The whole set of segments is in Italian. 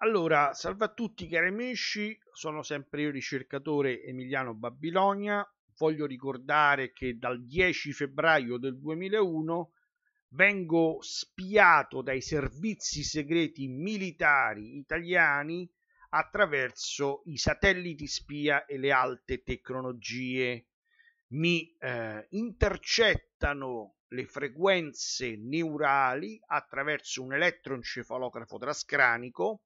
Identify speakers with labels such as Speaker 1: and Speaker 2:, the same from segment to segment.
Speaker 1: Allora, salve a tutti cari amici, sono sempre io ricercatore Emiliano Babilonia. Voglio ricordare che dal 10 febbraio del 2001 vengo spiato dai servizi segreti militari italiani attraverso i satelliti spia e le alte tecnologie. Mi eh, intercettano le frequenze neurali attraverso un elettroencefalografo trascranico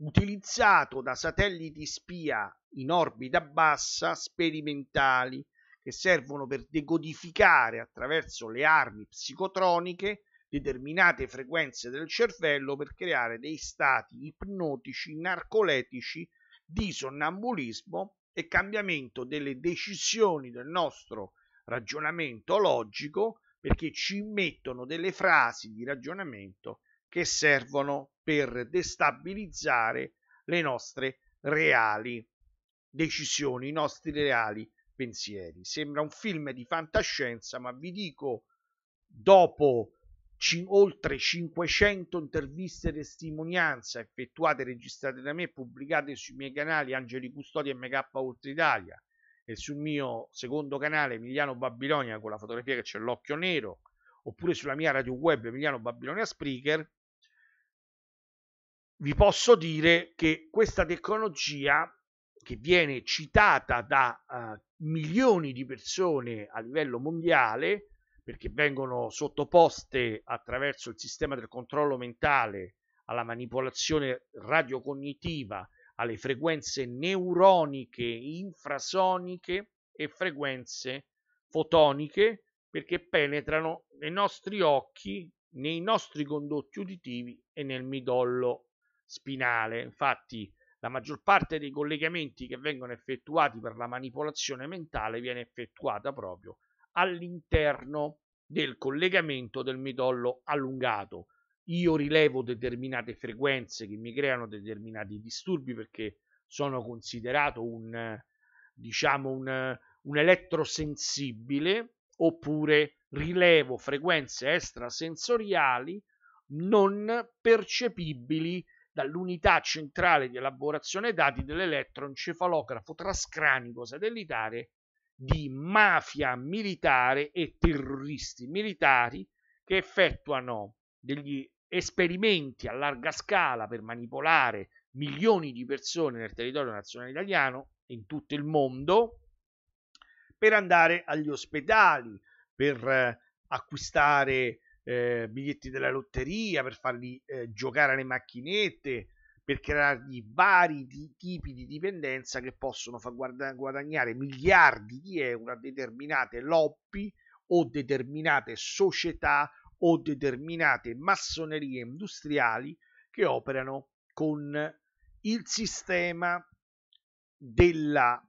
Speaker 1: utilizzato da satelliti spia in orbita bassa sperimentali che servono per decodificare attraverso le armi psicotroniche determinate frequenze del cervello per creare dei stati ipnotici, narcoletici, di sonnambulismo e cambiamento delle decisioni del nostro ragionamento logico perché ci mettono delle frasi di ragionamento che servono per destabilizzare le nostre reali decisioni, i nostri reali pensieri. Sembra un film di fantascienza, ma vi dico, dopo oltre 500 interviste e testimonianze effettuate registrate da me pubblicate sui miei canali Angeli Custodi e MK Oltre Italia e sul mio secondo canale Emiliano Babilonia con la fotografia che c'è l'occhio nero oppure sulla mia radio web Emiliano Babilonia Spreaker vi posso dire che questa tecnologia che viene citata da uh, milioni di persone a livello mondiale, perché vengono sottoposte attraverso il sistema del controllo mentale alla manipolazione radiocognitiva, alle frequenze neuroniche, infrasoniche e frequenze fotoniche, perché penetrano nei nostri occhi, nei nostri condotti uditivi e nel midollo spinale. Infatti, la maggior parte dei collegamenti che vengono effettuati per la manipolazione mentale viene effettuata proprio all'interno del collegamento del midollo allungato. Io rilevo determinate frequenze che mi creano determinati disturbi perché sono considerato un diciamo un, un elettrosensibile oppure rilevo frequenze extrasensoriali non percepibili dall'unità centrale di elaborazione dati dell'elettroencefalografo trascranico satellitare di mafia militare e terroristi militari che effettuano degli esperimenti a larga scala per manipolare milioni di persone nel territorio nazionale italiano e in tutto il mondo per andare agli ospedali, per eh, acquistare eh, biglietti della lotteria, per farli eh, giocare alle macchinette, per creargli vari t- tipi di dipendenza che possono far guarda- guadagnare miliardi di euro a determinate lobby o determinate società o determinate massonerie industriali che operano con il sistema della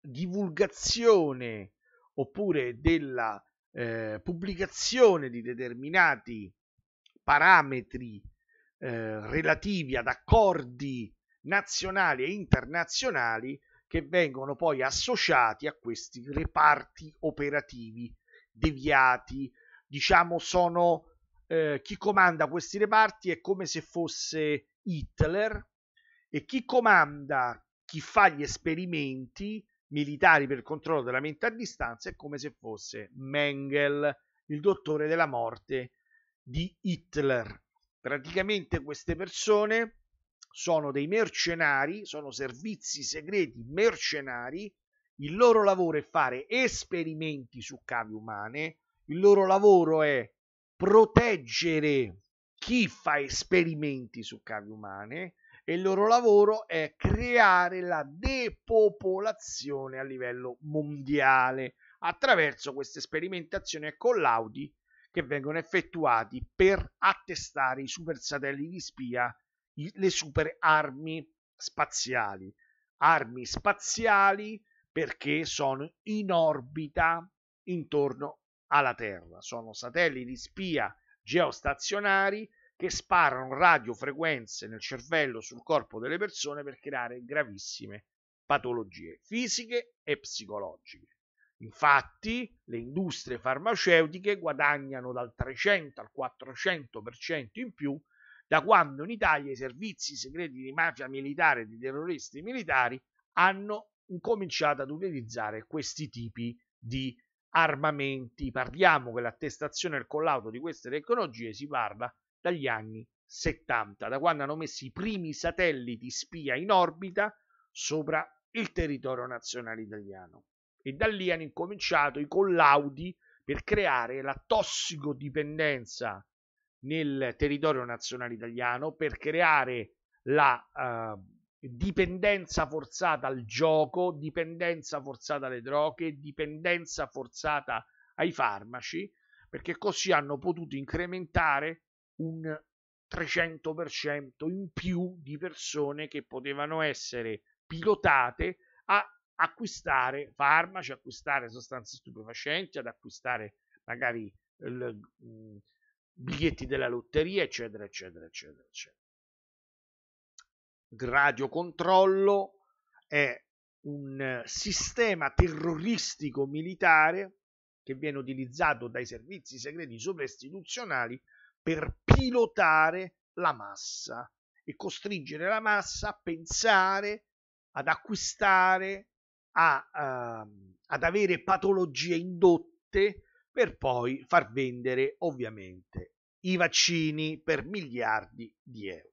Speaker 1: divulgazione oppure della eh, pubblicazione di determinati parametri eh, relativi ad accordi nazionali e internazionali che vengono poi associati a questi reparti operativi deviati. Diciamo sono eh, chi comanda questi reparti è come se fosse Hitler e chi comanda, chi fa gli esperimenti militari per il controllo della mente a distanza è come se fosse Mengel, il dottore della morte di Hitler. Praticamente queste persone sono dei mercenari, sono servizi segreti mercenari, il loro lavoro è fare esperimenti su cavi umane, il loro lavoro è proteggere chi fa esperimenti su cavi umane e il loro lavoro è creare la depopolazione a livello mondiale attraverso queste sperimentazioni e collaudi che vengono effettuati per attestare i super satelliti di spia, le super armi spaziali. Armi spaziali perché sono in orbita intorno alla Terra, sono satelliti spia geostazionari che sparano radiofrequenze nel cervello sul corpo delle persone per creare gravissime patologie fisiche e psicologiche. Infatti, le industrie farmaceutiche guadagnano dal 300 al 400% in più da quando in Italia i servizi segreti di mafia militare e di terroristi militari hanno cominciato ad utilizzare questi tipi di armamenti. Parliamo che l'attestazione e il collaudo di queste tecnologie si parla dagli anni 70, da quando hanno messo i primi satelliti spia in orbita sopra il territorio nazionale italiano. E da lì hanno incominciato i collaudi per creare la tossicodipendenza nel territorio nazionale italiano, per creare la eh, dipendenza forzata al gioco, dipendenza forzata alle droghe, dipendenza forzata ai farmaci, perché così hanno potuto incrementare un 300% in più di persone che potevano essere pilotate a acquistare farmaci, acquistare sostanze stupefacenti, ad acquistare magari il, mh, mm, biglietti della lotteria, eccetera, eccetera, eccetera, eccetera. Il radiocontrollo è un sistema terroristico militare che viene utilizzato dai servizi segreti sovrastituzionali per pilotare la massa e costringere la massa a pensare, ad acquistare, a, uh, ad avere patologie indotte per poi far vendere ovviamente i vaccini per miliardi di euro.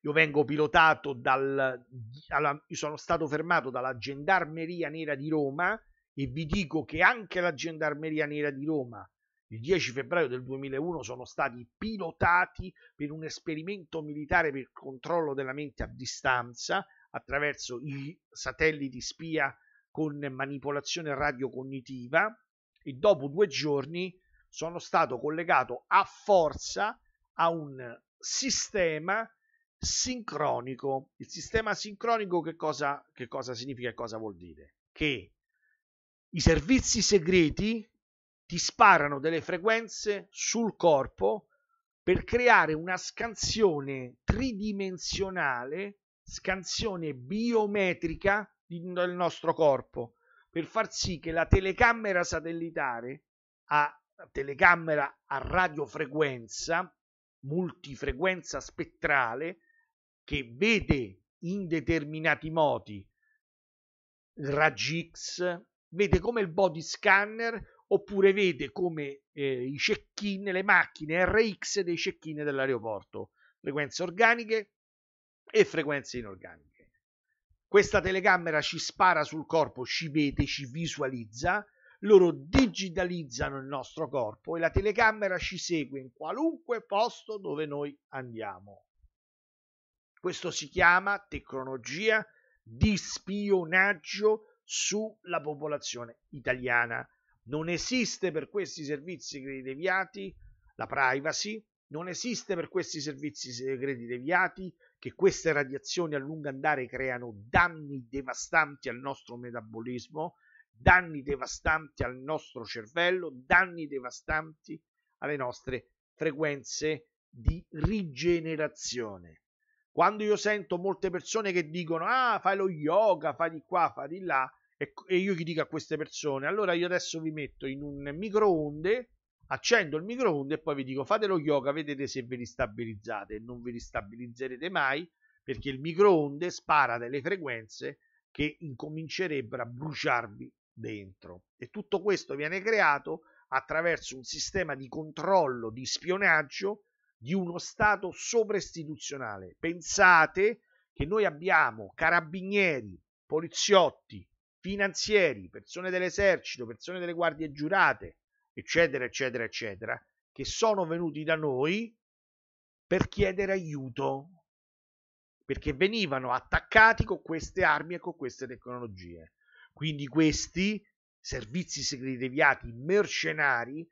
Speaker 1: Io vengo pilotato dal, alla, sono stato fermato dalla Gendarmeria Nera di Roma e vi dico che anche la Gendarmeria Nera di Roma il 10 febbraio del 2001 sono stati pilotati per un esperimento militare per il controllo della mente a distanza attraverso i satelliti spia con manipolazione radiocognitiva e dopo due giorni sono stato collegato a forza a un sistema sincronico. Il sistema sincronico che cosa, che cosa significa e cosa vuol dire? Che i servizi segreti ti sparano delle frequenze sul corpo per creare una scansione tridimensionale, scansione biometrica del nostro corpo, per far sì che la telecamera satellitare a telecamera a radiofrequenza, multifrequenza spettrale, che vede in determinati modi raggi X, vede come il body scanner oppure vede come eh, i check-in, le macchine RX dei check-in dell'aeroporto, frequenze organiche e frequenze inorganiche. Questa telecamera ci spara sul corpo, ci vede, ci visualizza, loro digitalizzano il nostro corpo e la telecamera ci segue in qualunque posto dove noi andiamo. Questo si chiama tecnologia di spionaggio sulla popolazione italiana non esiste per questi servizi segreti deviati la privacy, non esiste per questi servizi segreti deviati che queste radiazioni a lungo andare creano danni devastanti al nostro metabolismo, danni devastanti al nostro cervello, danni devastanti alle nostre frequenze di rigenerazione. Quando io sento molte persone che dicono ah fai lo yoga, fai di qua, fai di là, e, e io gli dico a queste persone, allora io adesso vi metto in un microonde, accendo il microonde e poi vi dico fate lo yoga, vedete se vi ristabilizzate, non vi ristabilizzerete mai perché il microonde spara delle frequenze che incomincerebbero a bruciarvi dentro. E tutto questo viene creato attraverso un sistema di controllo, di spionaggio di uno Stato sovrastituzionale. Pensate che noi abbiamo carabinieri, poliziotti, finanzieri, persone dell'esercito, persone delle guardie giurate, eccetera, eccetera, eccetera, che sono venuti da noi per chiedere aiuto, perché venivano attaccati con queste armi e con queste tecnologie. Quindi questi servizi segreti deviati mercenari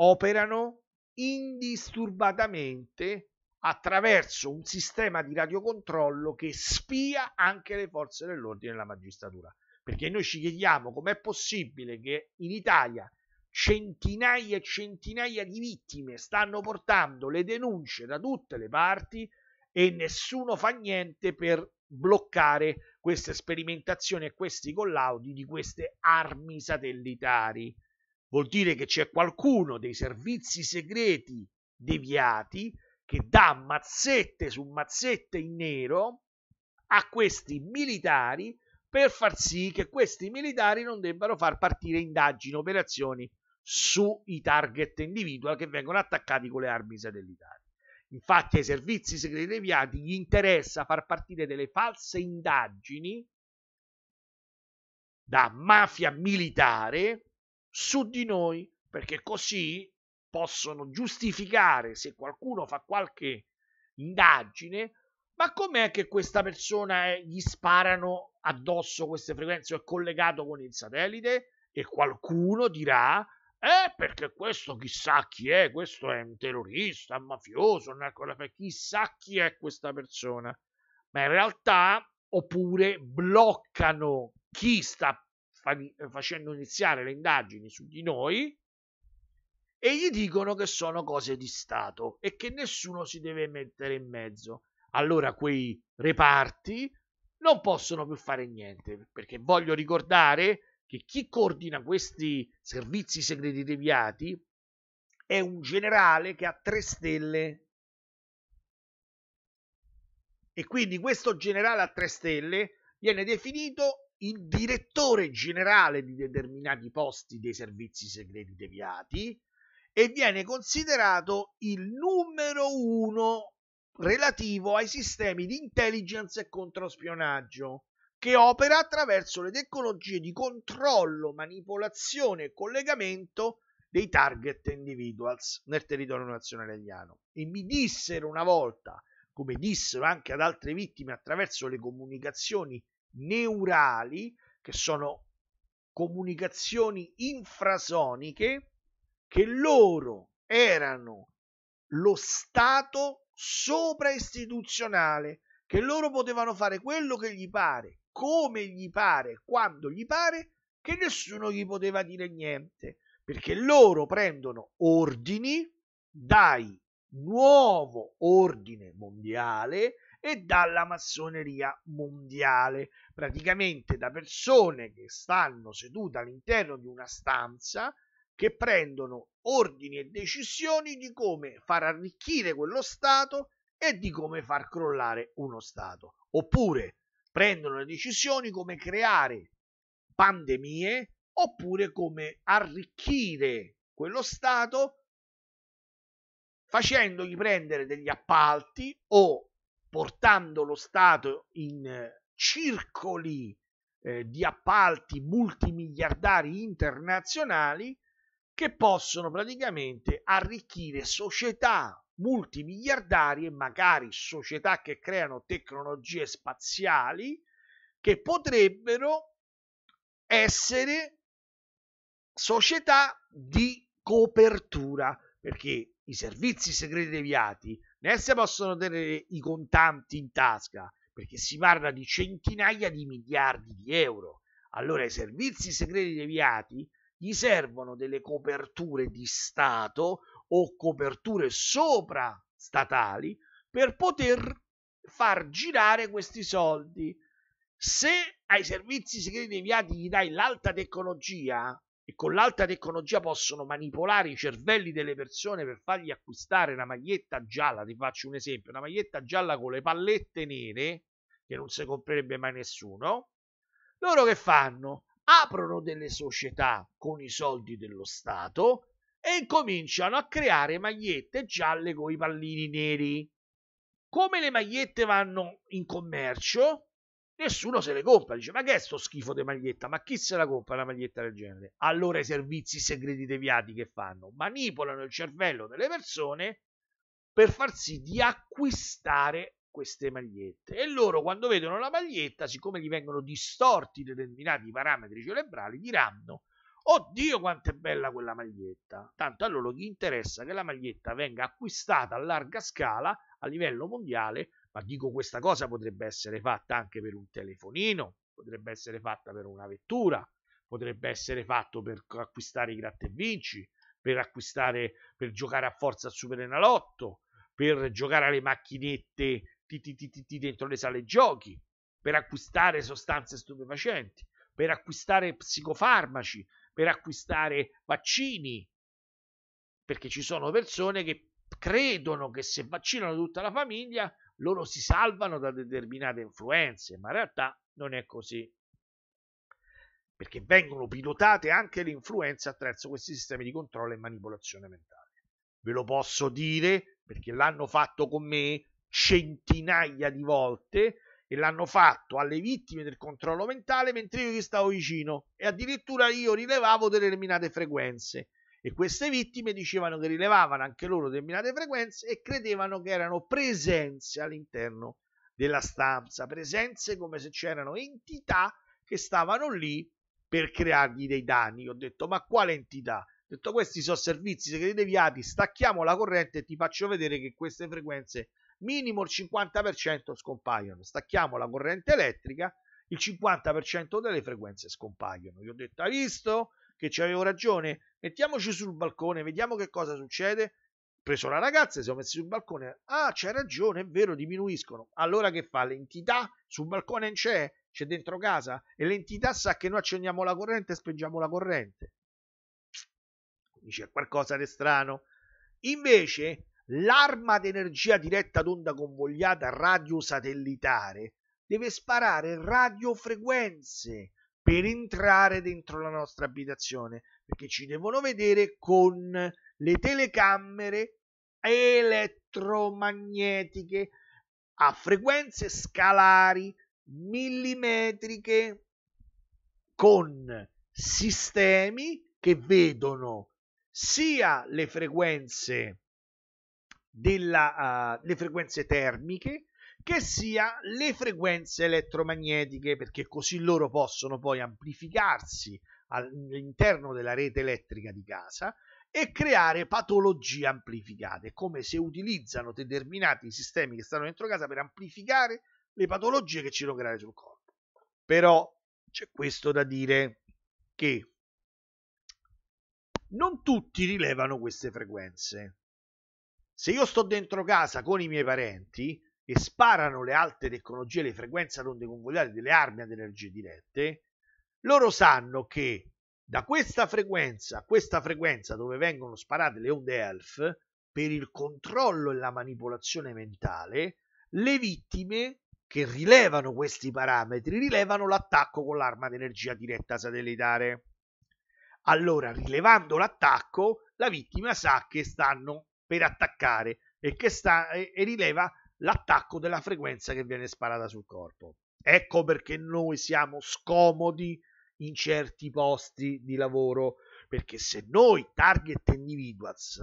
Speaker 1: operano indisturbatamente attraverso un sistema di radiocontrollo che spia anche le forze dell'ordine e la magistratura perché noi ci chiediamo com'è possibile che in Italia centinaia e centinaia di vittime stanno portando le denunce da tutte le parti e nessuno fa niente per bloccare queste sperimentazioni e questi collaudi di queste armi satellitari. Vuol dire che c'è qualcuno dei servizi segreti deviati che dà mazzette su mazzette in nero a questi militari per far sì che questi militari non debbano far partire indagini, operazioni sui target individual che vengono attaccati con le armi satellitari. Infatti ai servizi segreti inviati gli interessa far partire delle false indagini da mafia militare su di noi, perché così possono giustificare se qualcuno fa qualche indagine ma com'è che questa persona eh, gli sparano addosso queste frequenze o è collegato con il satellite? E qualcuno dirà, eh, perché questo chissà chi è, questo è un terrorista, un mafioso, un chissà chi è questa persona. Ma in realtà, oppure bloccano chi sta fa- facendo iniziare le indagini su di noi e gli dicono che sono cose di Stato e che nessuno si deve mettere in mezzo allora quei reparti non possono più fare niente, perché voglio ricordare che chi coordina questi servizi segreti deviati è un generale che ha tre stelle. E quindi questo generale a tre stelle viene definito il direttore generale di determinati posti dei servizi segreti deviati e viene considerato il numero uno relativo ai sistemi di intelligence e controspionaggio che opera attraverso le tecnologie di controllo, manipolazione e collegamento dei target individuals nel territorio nazionale italiano. E mi dissero una volta, come dissero anche ad altre vittime attraverso le comunicazioni neurali, che sono comunicazioni infrasoniche, che loro erano lo stato sopraistituzionale che loro potevano fare quello che gli pare, come gli pare, quando gli pare, che nessuno gli poteva dire niente, perché loro prendono ordini dai nuovo ordine mondiale e dalla massoneria mondiale, praticamente da persone che stanno sedute all'interno di una stanza che prendono ordini e decisioni di come far arricchire quello Stato e di come far crollare uno Stato. Oppure prendono le decisioni come creare pandemie oppure come arricchire quello Stato facendogli prendere degli appalti o portando lo Stato in circoli eh, di appalti multimiliardari internazionali che possono praticamente arricchire società multimiliardarie, magari società che creano tecnologie spaziali, che potrebbero essere società di copertura, perché i servizi segreti deviati né se possono tenere i contanti in tasca, perché si parla di centinaia di miliardi di euro. Allora i servizi segreti deviati gli servono delle coperture di Stato o coperture sopra-statali per poter far girare questi soldi. Se ai servizi segreti inviati gli dai l'alta tecnologia e con l'alta tecnologia possono manipolare i cervelli delle persone per fargli acquistare una maglietta gialla, ti faccio un esempio, una maglietta gialla con le pallette nere che non si comprerebbe mai nessuno, loro che fanno? aprono delle società con i soldi dello Stato e cominciano a creare magliette gialle con i pallini neri. Come le magliette vanno in commercio, nessuno se le compra. Dice: Ma che è sto schifo di maglietta? Ma chi se la compra una maglietta del genere? Allora i servizi segreti deviati che fanno? Manipolano il cervello delle persone per far sì di acquistare queste magliette e loro quando vedono la maglietta, siccome gli vengono distorti determinati parametri cerebrali, diranno Oddio quanto è bella quella maglietta! Tanto a loro gli interessa che la maglietta venga acquistata a larga scala a livello mondiale, ma dico questa cosa potrebbe essere fatta anche per un telefonino, potrebbe essere fatta per una vettura, potrebbe essere fatto per acquistare i gratta e vinci, per acquistare per giocare a forza al Superenalotto, per giocare alle macchinette ti, dentro le sale giochi per acquistare sostanze stupefacenti, per acquistare psicofarmaci, per acquistare vaccini, perché ci sono persone che credono che se vaccinano tutta la famiglia loro si salvano da determinate influenze, ma in realtà non è così. Perché vengono pilotate anche le influenze attraverso questi sistemi di controllo e manipolazione mentale. Ve lo posso dire perché l'hanno fatto con me, centinaia di volte e l'hanno fatto alle vittime del controllo mentale mentre io gli stavo vicino e addirittura io rilevavo determinate frequenze e queste vittime dicevano che rilevavano anche loro determinate frequenze e credevano che erano presenze all'interno della stanza, presenze come se c'erano entità che stavano lì per creargli dei danni. Io ho detto ma quale entità? Ho detto questi sono servizi segreti deviati, stacchiamo la corrente e ti faccio vedere che queste frequenze minimo il 50% scompaiono. Stacchiamo la corrente elettrica, il 50% delle frequenze scompaiono. Io ho detto, hai visto che ci avevo ragione? Mettiamoci sul balcone, vediamo che cosa succede. Preso la ragazza, si sono messi sul balcone. Ah, c'è ragione, è vero, diminuiscono. Allora che fa? L'entità sul balcone non c'è, c'è dentro casa e l'entità sa che noi accendiamo la corrente e speggiamo la corrente. Quindi c'è qualcosa di strano. Invece l'arma d'energia diretta d'onda onda convogliata radiosatellitare deve sparare radiofrequenze per entrare dentro la nostra abitazione perché ci devono vedere con le telecamere elettromagnetiche a frequenze scalari millimetriche con sistemi che vedono sia le frequenze delle eh, uh, frequenze termiche che sia le frequenze elettromagnetiche perché così loro possono poi amplificarsi all'interno della rete elettrica di casa e creare patologie amplificate come se utilizzano determinati sistemi che stanno dentro casa per amplificare le patologie che ci sono create sul corpo però c'è questo da dire che non tutti rilevano queste frequenze se io sto dentro casa con i miei parenti e sparano le alte tecnologie, le frequenze onde convogliate delle armi ad energie dirette, loro sanno che da questa frequenza a questa frequenza dove vengono sparate le onde ELF, per il controllo e la manipolazione mentale, le vittime che rilevano questi parametri rilevano l'attacco con l'arma ad energia diretta satellitare. Allora, rilevando l'attacco, la vittima sa che stanno per attaccare e che sta e, e rileva l'attacco della frequenza che viene sparata sul corpo. Ecco perché noi siamo scomodi in certi posti di lavoro, perché se noi target individuals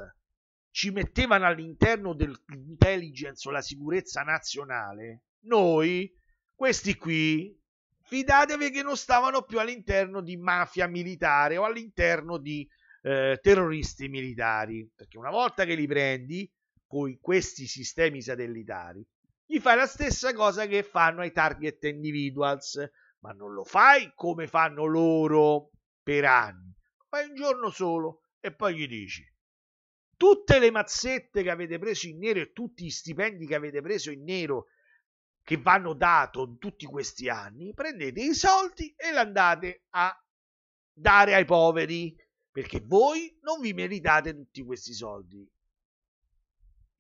Speaker 1: ci mettevano all'interno dell'intelligence o la sicurezza nazionale, noi, questi qui, fidatevi che non stavano più all'interno di mafia militare o all'interno di eh, terroristi militari, perché una volta che li prendi con questi sistemi satellitari, gli fai la stessa cosa che fanno ai target individuals, ma non lo fai come fanno loro per anni, fai un giorno solo e poi gli dici tutte le mazzette che avete preso in nero e tutti gli stipendi che avete preso in nero che vanno dato in tutti questi anni, prendete i soldi e li andate a dare ai poveri perché voi non vi meritate tutti questi soldi.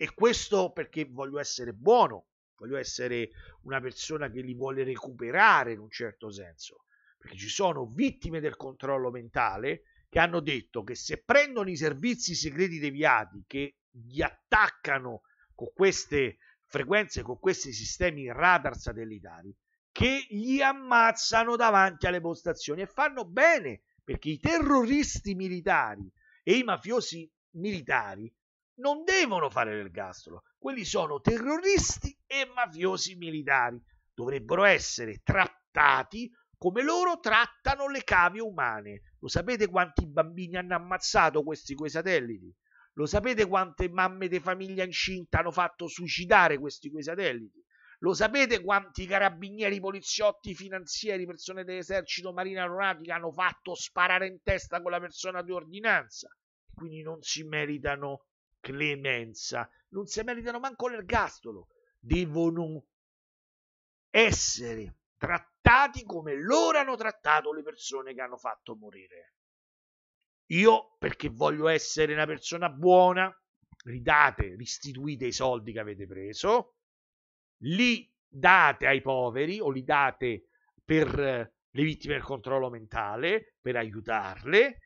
Speaker 1: E questo perché voglio essere buono, voglio essere una persona che li vuole recuperare in un certo senso, perché ci sono vittime del controllo mentale che hanno detto che se prendono i servizi segreti deviati che gli attaccano con queste frequenze, con questi sistemi radar satellitari, che gli ammazzano davanti alle postazioni e fanno bene perché i terroristi militari e i mafiosi militari non devono fare l'ergastolo, quelli sono terroristi e mafiosi militari, dovrebbero essere trattati come loro trattano le cavie umane. Lo sapete quanti bambini hanno ammazzato questi quei satelliti? Lo sapete quante mamme di famiglia incinta hanno fatto suicidare questi quei satelliti? Lo sapete quanti carabinieri, poliziotti, finanzieri, persone dell'esercito, marina aeronautica hanno fatto sparare in testa quella persona di ordinanza? Quindi non si meritano clemenza, non si meritano manco l'ergastolo. Devono essere trattati come loro hanno trattato le persone che hanno fatto morire. Io, perché voglio essere una persona buona, ridate, restituite i soldi che avete preso, li date ai poveri o li date per eh, le vittime del controllo mentale, per aiutarle,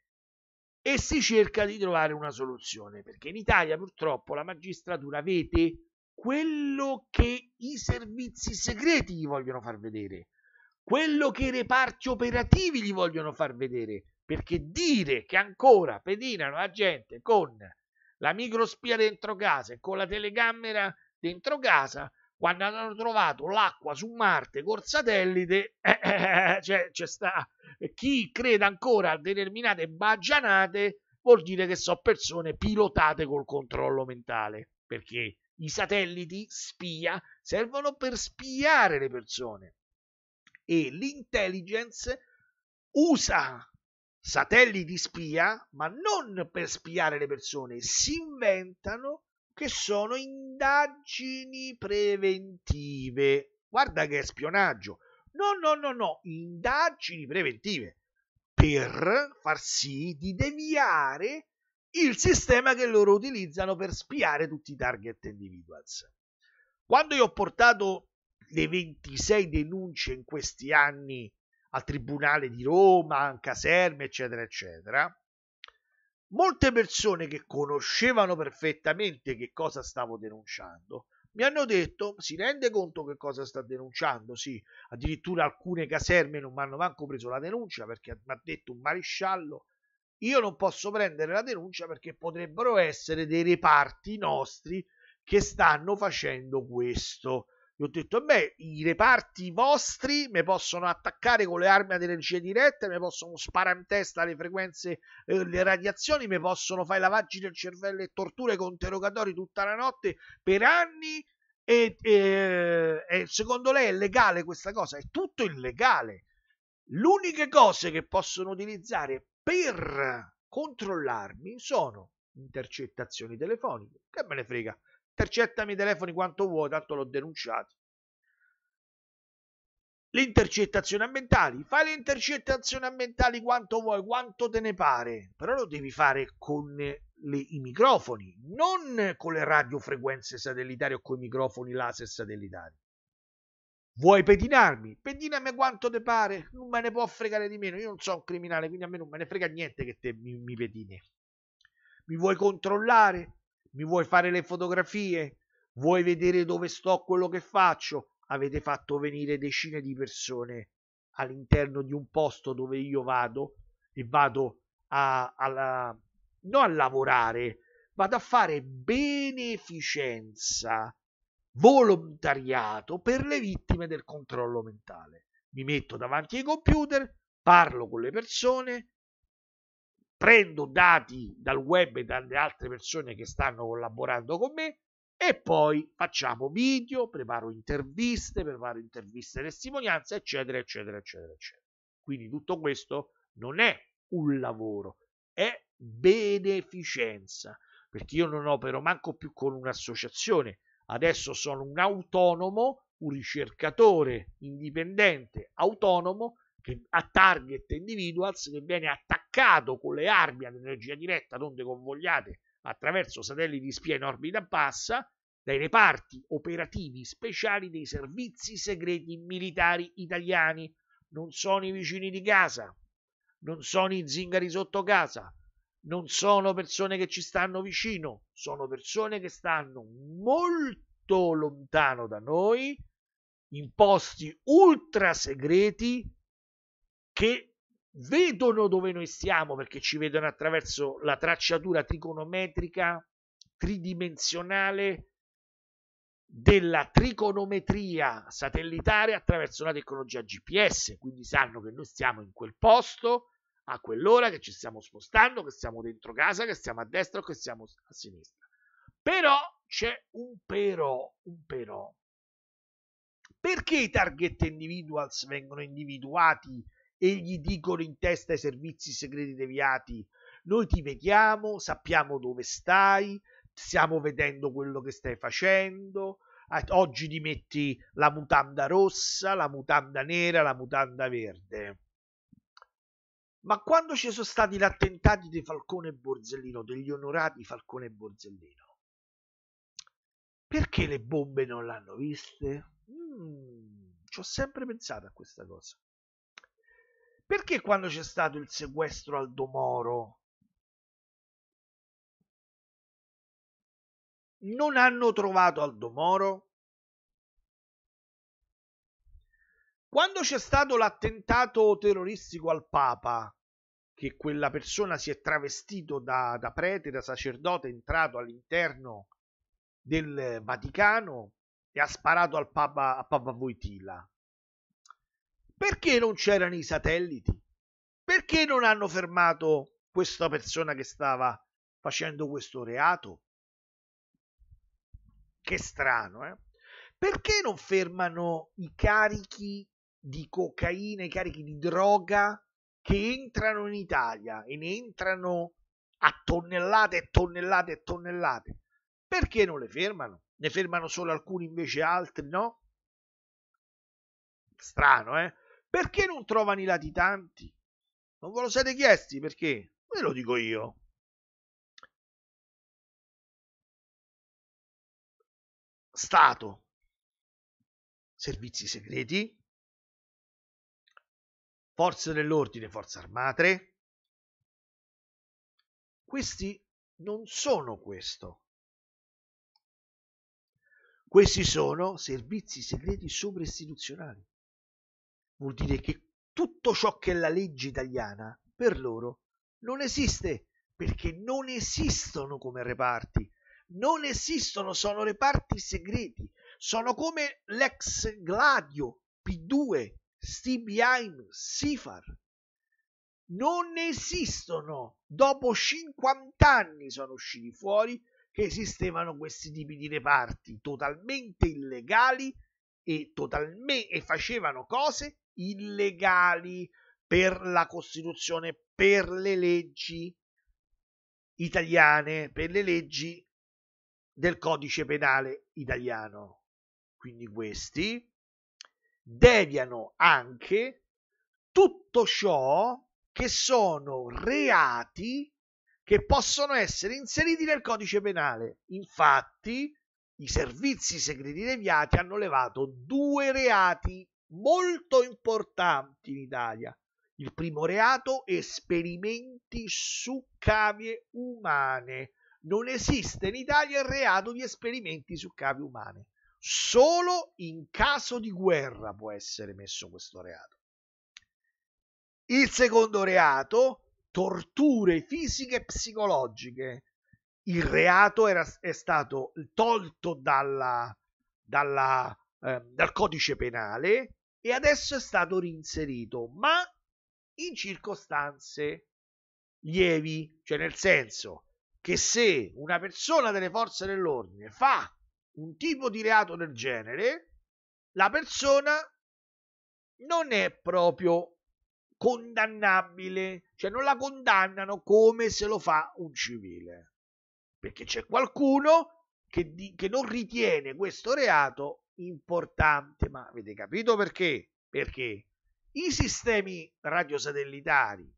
Speaker 1: e si cerca di trovare una soluzione, perché in Italia purtroppo la magistratura vede quello che i servizi segreti gli vogliono far vedere, quello che i reparti operativi gli vogliono far vedere, perché dire che ancora pedinano la gente con la microspia dentro casa e con la telecamera dentro casa quando hanno trovato l'acqua su Marte col satellite, eh, eh, cioè, cioè sta, chi crede ancora a determinate bagianate vuol dire che sono persone pilotate col controllo mentale, perché i satelliti spia servono per spiare le persone e l'intelligence usa satelliti spia, ma non per spiare le persone, si inventano che sono indagini preventive. Guarda che spionaggio. No, no, no, no, indagini preventive per far sì di deviare il sistema che loro utilizzano per spiare tutti i target individuals. Quando io ho portato le 26 denunce in questi anni al Tribunale di Roma, a Caserme, eccetera, eccetera, Molte persone che conoscevano perfettamente che cosa stavo denunciando mi hanno detto si rende conto che cosa sta denunciando sì addirittura alcune caserme non mi hanno manco preso la denuncia perché mi ha detto un maresciallo io non posso prendere la denuncia perché potrebbero essere dei reparti nostri che stanno facendo questo gli ho detto, beh, i reparti vostri mi possono attaccare con le armi ad energia diretta, mi possono sparare in testa le frequenze, eh, le radiazioni, mi possono fare lavaggi del cervello e torture con interrogatori tutta la notte per anni. E, e, e secondo lei è legale questa cosa? È tutto illegale. Le uniche cose che possono utilizzare per controllarmi sono intercettazioni telefoniche. Che me ne frega intercettami i telefoni quanto vuoi, tanto l'ho denunciato. Le intercettazioni ambientali, fai le intercettazioni ambientali quanto vuoi, quanto te ne pare, però lo devi fare con le, i microfoni, non con le radiofrequenze satellitari o con i microfoni laser satellitari. Vuoi pedinarmi? Pedinami quanto te pare, non me ne può fregare di meno. Io non sono un criminale, quindi a me non me ne frega niente che te mi, mi pedini. Mi vuoi controllare? Mi vuoi fare le fotografie? Vuoi vedere dove sto, quello che faccio? Avete fatto venire decine di persone all'interno di un posto dove io vado e vado a, a, non a lavorare, vado a fare beneficenza, volontariato per le vittime del controllo mentale. Mi metto davanti ai computer, parlo con le persone, prendo dati dal web e dalle altre persone che stanno collaborando con me e poi facciamo video, preparo interviste, preparo interviste e testimonianze, eccetera, eccetera, eccetera, eccetera. Quindi tutto questo non è un lavoro, è beneficenza, perché io non opero manco più con un'associazione, adesso sono un autonomo, un ricercatore indipendente, autonomo, che, a target individuals che viene attaccato con le armi ad energia diretta, onde convogliate attraverso satelliti spia in orbita bassa, dai reparti operativi speciali dei servizi segreti militari italiani. Non sono i vicini di casa, non sono i zingari sotto casa, non sono persone che ci stanno vicino, sono persone che stanno molto lontano da noi, in posti ultra segreti che vedono dove noi siamo perché ci vedono attraverso la tracciatura trigonometrica tridimensionale della trigonometria satellitare attraverso la tecnologia GPS, quindi sanno che noi siamo in quel posto a quell'ora, che ci stiamo spostando, che siamo dentro casa, che siamo a destra o che siamo a sinistra. Però c'è un però, un però. Perché i target individuals vengono individuati e gli dicono in testa ai servizi segreti deviati noi ti vediamo, sappiamo dove stai, stiamo vedendo quello che stai facendo, oggi ti metti la mutanda rossa, la mutanda nera, la mutanda verde. Ma quando ci sono stati gli attentati di Falcone e Borsellino, degli onorati Falcone e Borsellino, perché le bombe non l'hanno viste?
Speaker 2: Mm, ci ho sempre pensato a questa cosa. Perché quando c'è stato il sequestro al Domoro non hanno trovato Aldo Moro? Quando c'è stato l'attentato terroristico al
Speaker 1: Papa, che quella persona si è travestito da, da prete, da sacerdote, è entrato all'interno del Vaticano e ha sparato al Papa, a Papa Voitila. Perché non c'erano i satelliti? Perché non hanno fermato questa persona che stava facendo questo reato? Che strano, eh? Perché non fermano i carichi di cocaina, i carichi di droga che entrano in Italia e ne entrano a tonnellate e tonnellate e tonnellate? Perché non le fermano? Ne fermano solo alcuni invece altri, no?
Speaker 2: Strano, eh? Perché non trovano i latitanti? Non ve lo siete chiesti perché? Ve lo dico io. Stato, servizi segreti, forze dell'ordine, forze armate. Questi non sono questo. Questi sono servizi segreti sovra vuol dire che tutto ciò che è la legge
Speaker 1: italiana per loro non esiste perché non esistono come reparti, non esistono, sono reparti segreti, sono come l'ex Gladio, P2, Stibheim, Sifar. Non esistono, dopo 50 anni sono usciti fuori che esistevano questi tipi di reparti totalmente illegali e, totalmente, e facevano cose illegali per la Costituzione, per le leggi italiane, per le leggi del codice penale italiano. Quindi questi deviano anche tutto ciò che sono reati che possono essere inseriti nel codice penale. Infatti, i servizi segreti deviati hanno levato due reati molto importanti in Italia. Il primo reato, esperimenti su cavie umane. Non esiste in Italia il reato di esperimenti su cavie umane. Solo in caso di guerra può essere messo questo reato. Il secondo reato, torture fisiche e psicologiche. Il reato era, è stato tolto dalla, dalla, eh, dal codice penale e adesso è stato reinserito, ma in circostanze lievi, cioè nel senso che se una persona delle forze dell'ordine fa un tipo di reato del genere, la persona non è proprio condannabile, cioè non la condannano come se lo fa un civile, perché c'è qualcuno che, di, che non ritiene questo reato importante, ma avete capito perché? Perché i sistemi radiosatellitari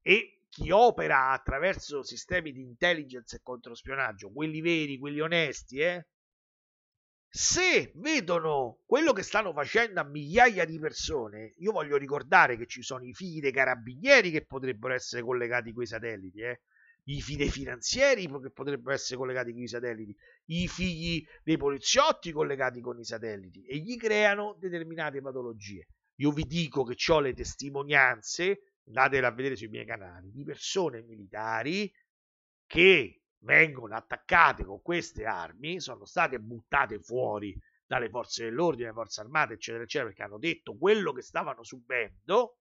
Speaker 1: e chi opera attraverso sistemi di intelligence e controspionaggio, quelli veri, quelli onesti, eh, se vedono quello che stanno facendo a migliaia di persone, io voglio ricordare che ci sono i figli dei carabinieri che potrebbero essere collegati a quei satelliti, eh, i fini finanzieri che potrebbero essere collegati con i satelliti, i figli dei poliziotti collegati con i satelliti e gli creano determinate patologie. Io vi dico che ho le testimonianze, andatele a vedere sui miei canali, di persone militari che vengono attaccate con queste armi, sono state buttate fuori dalle forze dell'ordine, le forze armate, eccetera, eccetera, perché hanno detto quello che stavano subendo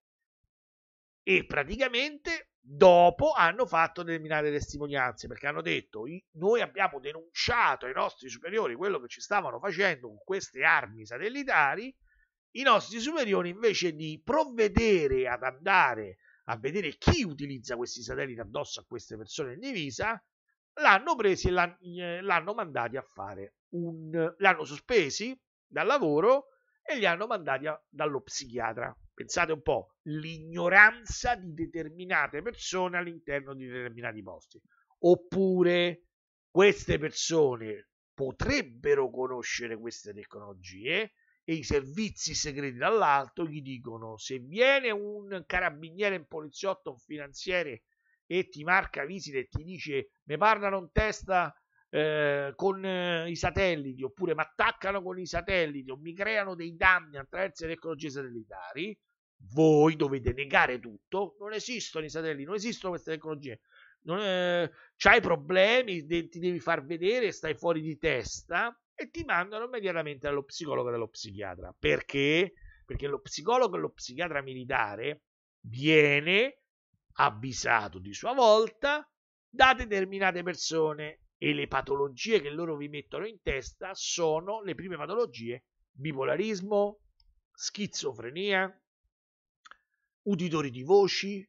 Speaker 1: e praticamente dopo hanno fatto determinate testimonianze perché hanno detto noi abbiamo denunciato ai nostri superiori quello che ci stavano facendo con queste armi satellitari i nostri superiori invece di provvedere ad andare a vedere chi utilizza questi satelliti addosso a queste persone in divisa l'hanno presi e eh, l'hanno mandati a fare un l'hanno sospesi dal lavoro e li hanno mandati a, dallo psichiatra Pensate un po', l'ignoranza di determinate persone all'interno di determinati posti. Oppure queste persone potrebbero conoscere queste tecnologie e i servizi segreti dall'alto gli dicono se viene un carabiniere, un poliziotto, un finanziere e ti marca visita e ti dice mi parlano in testa eh, con eh, i satelliti oppure mi attaccano con i satelliti o mi creano dei danni attraverso le tecnologie satellitari voi dovete negare tutto. Non esistono i satelliti, non esistono queste tecnologie. Non, eh, c'hai problemi, de- ti devi far vedere, stai fuori di testa e ti mandano immediatamente allo psicologo e allo psichiatra. Perché? Perché lo psicologo e lo psichiatra militare viene avvisato di sua volta da determinate persone e le patologie che loro vi mettono in testa sono le prime patologie bipolarismo, schizofrenia, uditori di voci,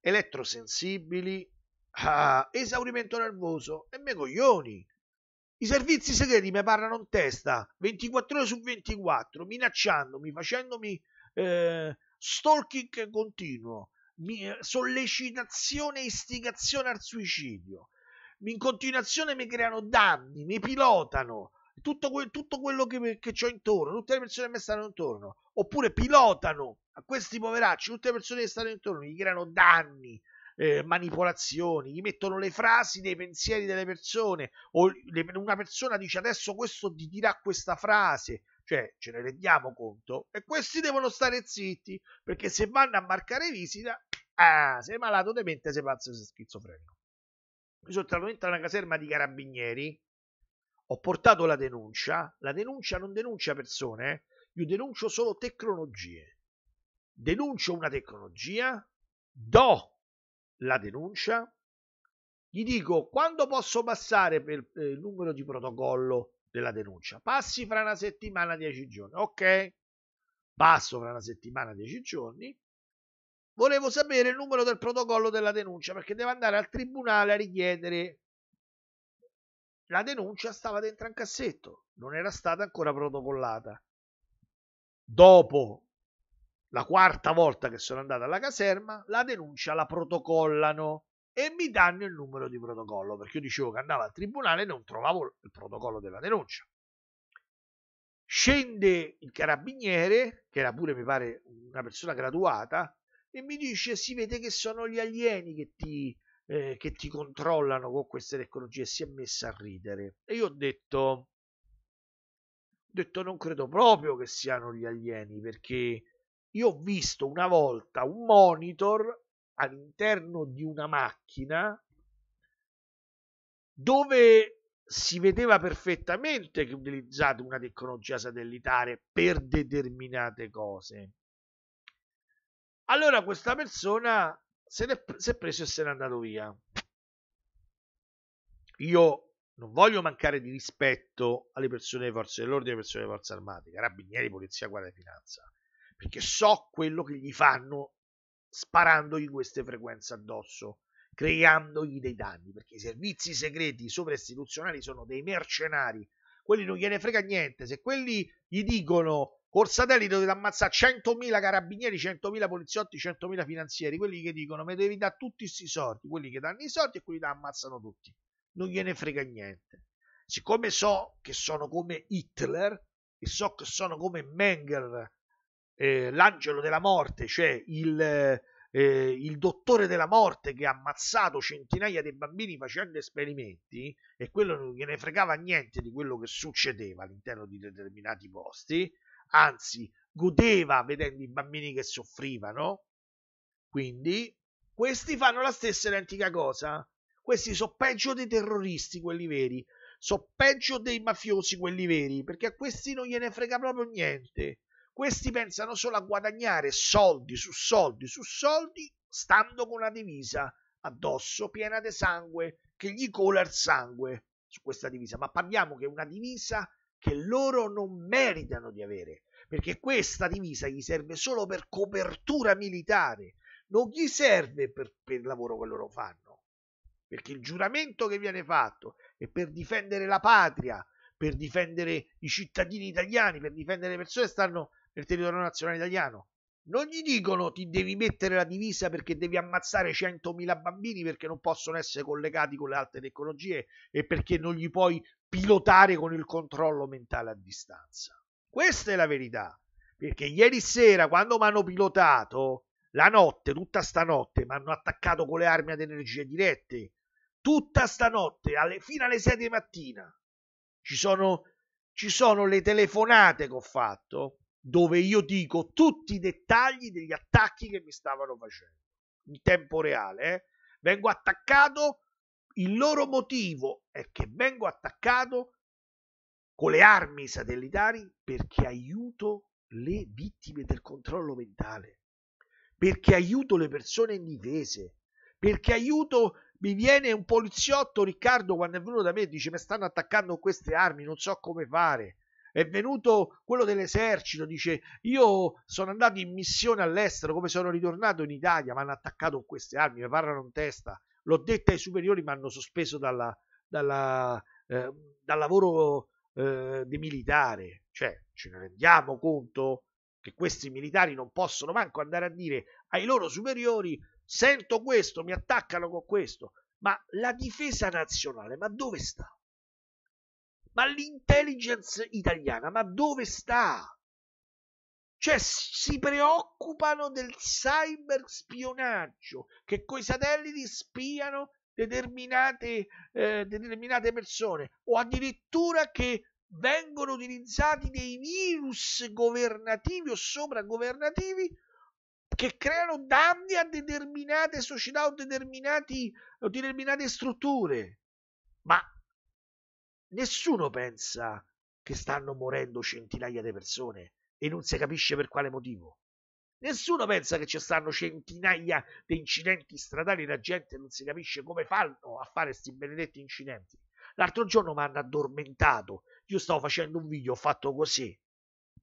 Speaker 1: elettrosensibili, ah, esaurimento nervoso e me coglioni. I servizi segreti mi parlano in testa 24 ore su 24, minacciandomi, facendomi eh, stalking continuo, sollecitazione e istigazione al suicidio. In continuazione mi creano danni, mi pilotano, tutto, que- tutto quello che, che ho intorno, tutte le persone che mi stanno intorno, oppure pilotano a questi poveracci, tutte le persone che stanno intorno, gli creano danni, eh, manipolazioni, gli mettono le frasi dei pensieri delle persone, o le, una persona dice adesso questo ti dirà questa frase, cioè ce ne rendiamo conto, e questi devono stare zitti, perché se vanno a marcare visita, ah, sei malato di mente, sei pazzo, sei schizofrenico. Mi sono talmente a una caserma di carabinieri, ho portato la denuncia, la denuncia non denuncia persone, eh. io denuncio solo tecnologie. Denuncio una tecnologia, do la denuncia, gli dico quando posso passare per eh, il numero di protocollo della denuncia. Passi fra una settimana, dieci giorni. Ok, passo fra una settimana, dieci giorni. Volevo sapere il numero del protocollo della denuncia perché devo andare al tribunale a richiedere la denuncia stava dentro un cassetto, non era stata ancora protocollata. Dopo la quarta volta che sono andato alla caserma, la denuncia la protocollano e mi danno il numero di protocollo perché io dicevo che andavo al tribunale e non trovavo il protocollo della denuncia. Scende il carabiniere, che era pure mi pare una persona graduata, e mi dice: Si vede che sono gli alieni che ti eh, che ti controllano con queste tecnologie si è messa a ridere e io ho detto ho detto non credo proprio che siano gli alieni perché io ho visto una volta un monitor all'interno di una macchina dove si vedeva perfettamente che utilizzate una tecnologia satellitare per determinate cose. Allora questa persona se ne si è preso e se n'è andato via. Io non voglio mancare di rispetto alle persone delle forze dell'ordine, alle persone delle forze armate, carabinieri, polizia, guardia di finanza, perché so quello che gli fanno sparandogli queste frequenze addosso, creandogli dei danni, perché i servizi segreti sovra sono dei mercenari, quelli non gliene frega niente, se quelli gli dicono Orsatelli dovete ammazzare 100.000 carabinieri, 100.000 poliziotti, 100.000 finanzieri, quelli che dicono mi devi dare tutti questi soldi, quelli che danno i soldi e quelli che ammazzano tutti. Non gliene frega niente. Siccome so che sono come Hitler e so che sono come Menger, eh, l'angelo della morte, cioè il, eh, il dottore della morte che ha ammazzato centinaia di bambini facendo esperimenti e quello non gliene fregava niente di quello che succedeva all'interno di determinati posti, anzi godeva vedendo i bambini che soffrivano. Quindi questi fanno la stessa identica cosa. Questi sono peggio dei terroristi, quelli veri. Sono peggio dei mafiosi, quelli veri, perché a questi non gliene frega proprio niente. Questi pensano solo a guadagnare soldi su soldi su soldi, stando con una divisa addosso piena di sangue che gli cola il sangue su questa divisa. Ma parliamo che una divisa che loro non meritano di avere, perché questa divisa gli serve solo per copertura militare, non gli serve per, per il lavoro che loro fanno, perché il giuramento che viene fatto è per difendere la patria, per difendere i cittadini italiani, per difendere le persone che stanno nel territorio nazionale italiano non gli dicono ti devi mettere la divisa perché devi ammazzare 100.000 bambini perché non possono essere collegati con le altre tecnologie e perché non li puoi pilotare con il controllo mentale a distanza. Questa è la verità, perché ieri sera quando mi hanno pilotato, la notte, tutta stanotte, mi hanno attaccato con le armi ad energie dirette, tutta stanotte, alle, fino alle 6 di mattina. Ci sono, ci sono le telefonate che ho fatto dove io dico tutti i dettagli degli attacchi che mi stavano facendo in tempo reale. Eh? Vengo attaccato, il loro motivo è che vengo attaccato con le armi satellitari perché aiuto le vittime del controllo mentale, perché aiuto le persone indifese, perché aiuto mi viene un poliziotto Riccardo quando è venuto da me e dice mi stanno attaccando queste armi, non so come fare è venuto quello dell'esercito, dice io sono andato in missione all'estero, come sono ritornato in Italia, mi hanno attaccato con queste armi, mi parlano in testa, l'ho detta ai superiori, mi hanno sospeso dalla, dalla, eh, dal lavoro eh, di militare, cioè ce ne rendiamo conto che questi militari non possono manco andare a dire ai loro superiori sento questo, mi attaccano con questo, ma la difesa nazionale, ma dove sta? Ma l'intelligence italiana, ma dove sta? Cioè, si preoccupano del cyberspionaggio, che coi satelliti spiano determinate, eh, determinate persone, o addirittura che vengono utilizzati dei virus governativi o sopragovernativi che creano danni a determinate società o, determinate strutture. Ma nessuno pensa che stanno morendo centinaia di persone e non si capisce per quale motivo. Nessuno pensa che ci stanno centinaia di incidenti stradali e la gente non si capisce come fanno a fare questi benedetti incidenti. L'altro giorno mi hanno addormentato. Io stavo facendo un video, ho fatto così.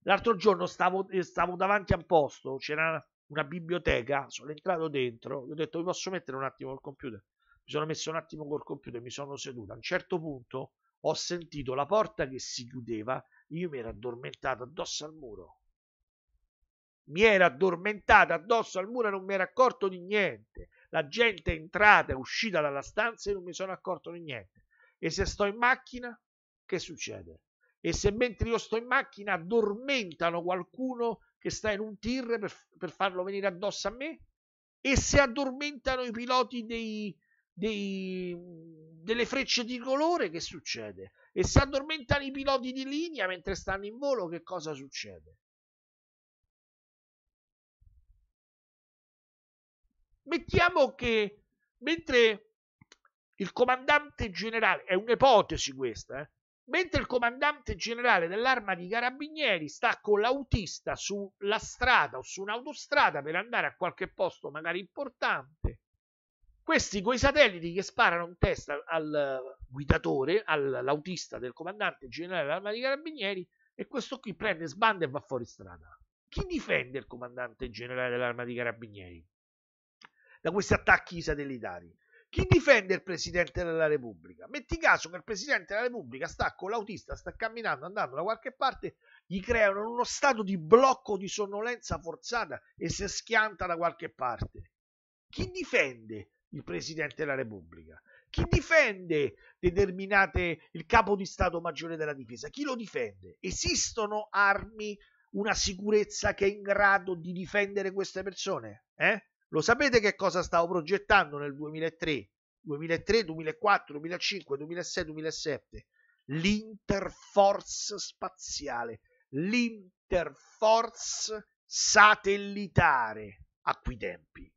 Speaker 1: L'altro giorno stavo, eh, stavo davanti a un posto, c'era una biblioteca, sono entrato dentro, ho detto vi posso mettere un attimo il computer. Mi sono messo un attimo col computer, e mi sono seduto. A un certo punto ho sentito la porta che si chiudeva, io mi ero addormentato addosso al muro. Mi ero addormentata addosso al muro e non mi ero accorto di niente. La gente è entrata e uscita dalla stanza e non mi sono accorto di niente. E se sto in macchina, che succede? E se mentre io sto in macchina addormentano qualcuno che sta in un tir per, per farlo venire addosso a me? E se addormentano i piloti dei, dei, delle frecce di colore, che succede?
Speaker 2: E se addormentano i piloti di linea mentre stanno in volo, che cosa succede? Mettiamo che mentre il comandante generale, è un'ipotesi
Speaker 1: questa, eh? mentre il comandante generale dell'arma di carabinieri sta con l'autista sulla strada o su un'autostrada per andare a qualche posto magari importante, questi coi satelliti che sparano in testa al guidatore, all'autista del comandante generale dell'arma dei carabinieri, e questo qui prende, sbanda e va fuori strada. Chi difende il comandante generale dell'arma dei carabinieri da questi attacchi satellitari? Chi difende il presidente della Repubblica? Metti caso che il presidente della Repubblica sta con l'autista, sta camminando, andando da qualche parte, gli creano uno stato di blocco di sonnolenza forzata e si schianta da qualche parte. Chi difende il Presidente della Repubblica? Chi difende determinate, il capo di Stato Maggiore della Difesa? Chi lo difende? Esistono armi, una sicurezza che è in grado di difendere queste persone? Eh? Lo sapete che cosa stavo progettando nel 2003, 2003, 2004, 2005, 2006, 2007? L'interforce spaziale, l'interforce satellitare a quei tempi.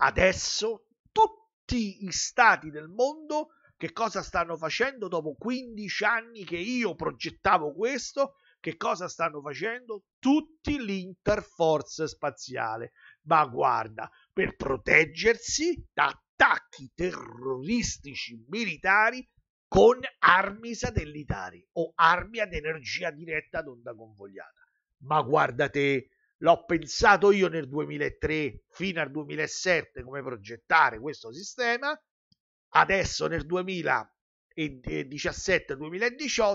Speaker 1: Adesso tutti gli stati del mondo che cosa stanno facendo dopo 15 anni che io progettavo questo? Che cosa stanno facendo? Tutti l'interforce spaziale. Ma guarda, per proteggersi da attacchi terroristici militari con armi satellitari o armi ad energia diretta ad onda convogliata. Ma guarda te, l'ho pensato io nel 2003 fino al 2007 come progettare questo sistema, adesso nel 2017-2018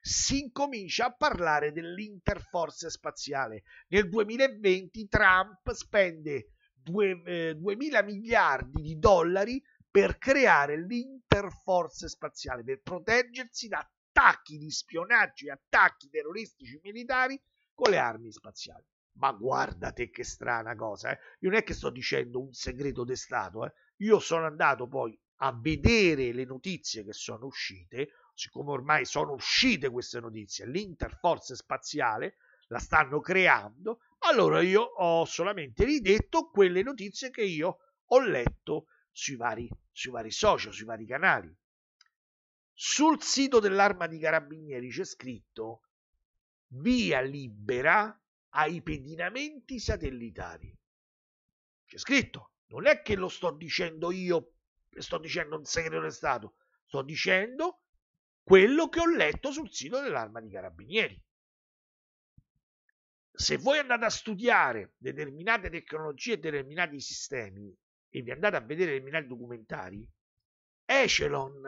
Speaker 1: si incomincia a parlare dell'interforza spaziale. Nel 2020 Trump spende 2, eh, 2000 miliardi di dollari per creare l'interforza spaziale, per proteggersi da attacchi di spionaggio e attacchi terroristici militari con le armi spaziali ma guarda te che strana cosa, eh? io non è che sto dicendo un segreto di eh? io sono andato poi a vedere le notizie che sono uscite, siccome ormai sono uscite queste notizie, l'interforze spaziale la stanno creando, allora io ho solamente ridetto quelle notizie che io ho letto sui vari, sui vari social, sui vari canali. Sul sito dell'arma di carabinieri c'è scritto via libera ai pedinamenti satellitari. C'è scritto, non è che lo sto dicendo io, sto dicendo un segreto di Stato, sto dicendo quello che ho letto sul sito dell'arma di
Speaker 2: carabinieri.
Speaker 1: Se voi andate a studiare determinate tecnologie e determinati sistemi e vi andate a vedere determinati documentari, Echelon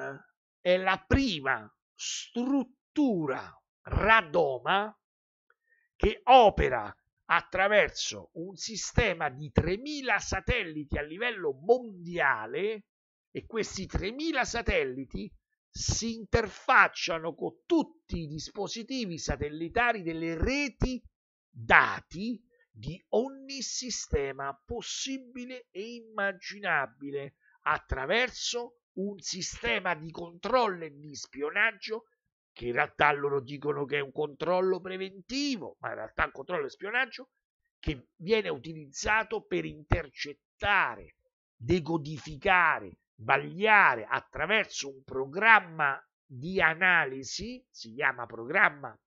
Speaker 1: è la prima struttura radoma che opera attraverso un sistema di 3.000 satelliti a livello mondiale e questi 3.000 satelliti si interfacciano con tutti i dispositivi satellitari delle reti dati di ogni sistema possibile e immaginabile attraverso un sistema di controllo e di spionaggio che in realtà loro dicono che è un controllo preventivo, ma in realtà è un controllo spionaggio che viene utilizzato per intercettare, decodificare, vagliare attraverso un programma di analisi, si chiama programma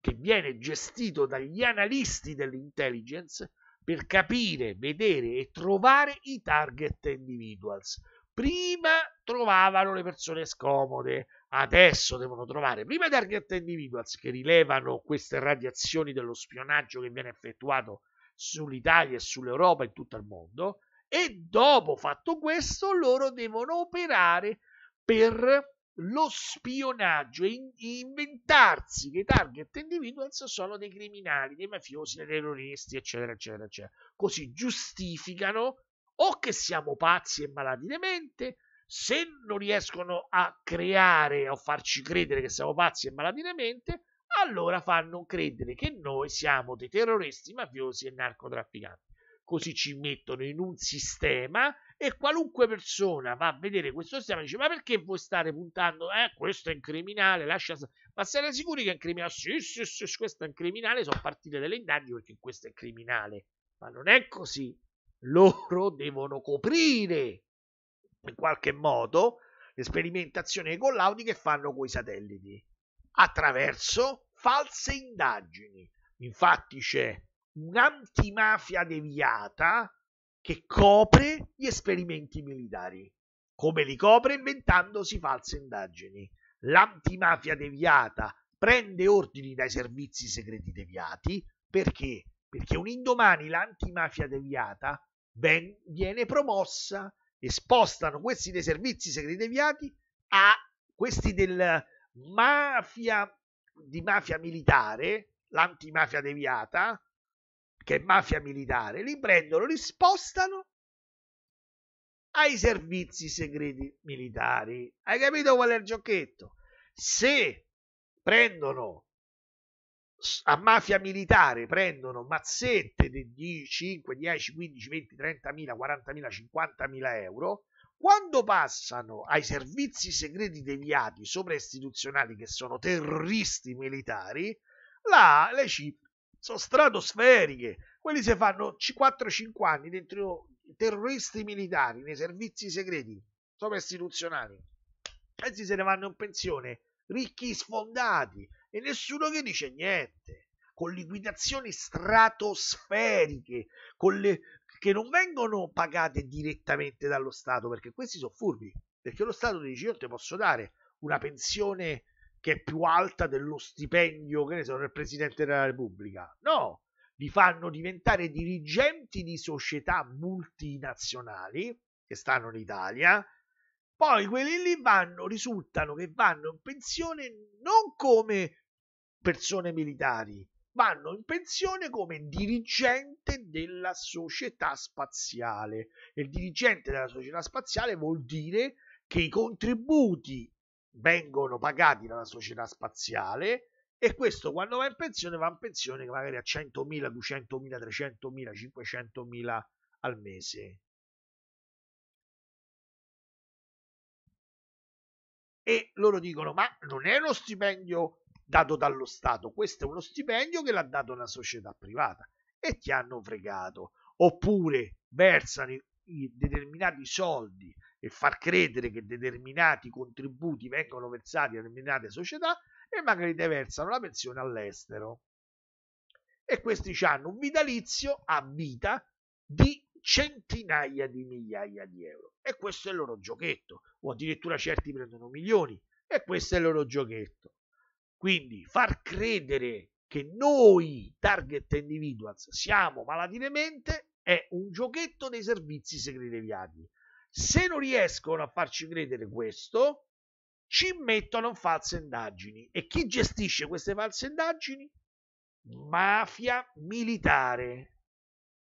Speaker 1: che viene gestito dagli analisti dell'intelligence per capire, vedere e trovare i target individuals. Prima trovavano le persone scomode, Adesso devono trovare prima i target individuals che rilevano queste radiazioni dello spionaggio che viene effettuato sull'Italia e sull'Europa e in tutto il mondo e dopo fatto questo loro devono operare per lo spionaggio e inventarsi che i target individuals sono dei criminali, dei mafiosi, dei terroristi, eccetera, eccetera, eccetera. Così giustificano o che siamo pazzi e malati di mente se non riescono a creare o farci credere che siamo pazzi e malati di mente, allora fanno credere che noi siamo dei terroristi, mafiosi e narcotrafficanti. Così ci mettono in un sistema e qualunque persona va a vedere questo sistema e dice: Ma perché vuoi stare puntando? Eh, questo è un criminale, lascia. Ma siete sicuri che è un criminale? Sì, sì, sì, sì questo è un criminale. Sono partite delle indagini perché questo è un criminale. Ma non è così. Loro devono coprire in qualche modo le sperimentazioni ai collaudi che fanno coi satelliti attraverso false indagini. Infatti c'è un'antimafia deviata che copre gli esperimenti militari. Come li copre? Inventandosi false indagini. L'antimafia deviata prende ordini dai servizi segreti deviati perché? Perché un indomani l'antimafia deviata ben, viene promossa e spostano questi dei servizi segreti deviati a questi del mafia di mafia militare, l'antimafia deviata, che è mafia militare, li prendono, li spostano
Speaker 2: ai servizi segreti militari. Hai capito qual è il giochetto? Se prendono a
Speaker 1: mafia militare prendono mazzette di 5, 10, 15, 20, 30 mila, 40 mila, 50 mila euro, quando passano ai servizi segreti deviati sopra istituzionali che sono terroristi militari, là le cifre sono stratosferiche. Quelli si fanno 4-5 anni dentro terroristi militari nei servizi segreti sopra istituzionali Pensi se ne vanno in pensione ricchi sfondati e nessuno che dice niente, con liquidazioni stratosferiche, con le, che non vengono pagate direttamente dallo Stato, perché questi sono furbi, perché lo Stato dice io ti posso dare una pensione che è più alta dello stipendio, che ne sono del Presidente della Repubblica. No, li fanno diventare dirigenti di società multinazionali che stanno in Italia, poi quelli lì vanno, risultano che vanno in pensione non come persone militari, vanno in pensione come dirigente della società spaziale. E il dirigente della società spaziale vuol dire che i contributi vengono pagati dalla società spaziale e questo quando va in pensione va in
Speaker 2: pensione magari a 100.000, 200.000, 300.000, 500.000 al mese. E loro dicono: Ma non è uno stipendio dato dallo Stato, questo è uno stipendio
Speaker 1: che l'ha dato una società privata e ti hanno fregato. Oppure versano i, i determinati soldi e far credere che determinati contributi vengono versati a determinate società e magari te versano la pensione all'estero. E questi hanno un vitalizio a vita di centinaia di migliaia di euro. E questo è il loro giochetto, o addirittura certi prendono milioni, e questo è il loro giochetto. Quindi far credere che noi, target individuals, siamo malati di mente è un giochetto dei servizi segreti deviati. Se non riescono a farci credere questo, ci mettono false indagini. E chi gestisce queste false indagini? Mafia militare,